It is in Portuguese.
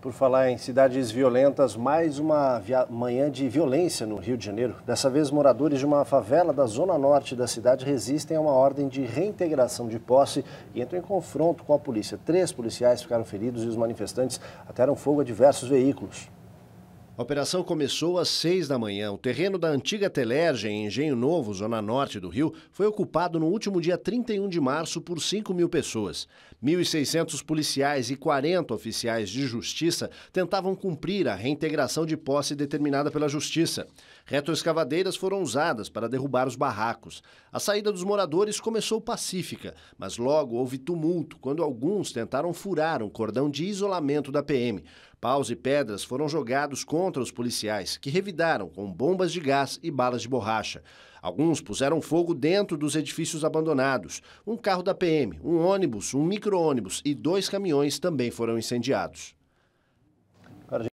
Por falar em cidades violentas, mais uma manhã de violência no Rio de Janeiro. Dessa vez, moradores de uma favela da zona norte da cidade resistem a uma ordem de reintegração de posse e entram em confronto com a polícia. Três policiais ficaram feridos e os manifestantes ateram fogo a diversos veículos. A operação começou às seis da manhã. O terreno da antiga Telerge, em Engenho Novo, zona norte do Rio, foi ocupado no último dia 31 de março por 5 mil pessoas. 1.600 policiais e 40 oficiais de justiça tentavam cumprir a reintegração de posse determinada pela justiça. Retroescavadeiras foram usadas para derrubar os barracos. A saída dos moradores começou pacífica, mas logo houve tumulto quando alguns tentaram furar um cordão de isolamento da PM. Paus e pedras foram jogados contra os policiais, que revidaram com bombas de gás e balas de borracha. Alguns puseram fogo dentro dos edifícios abandonados. Um carro da PM, um ônibus, um micro-ônibus e dois caminhões também foram incendiados.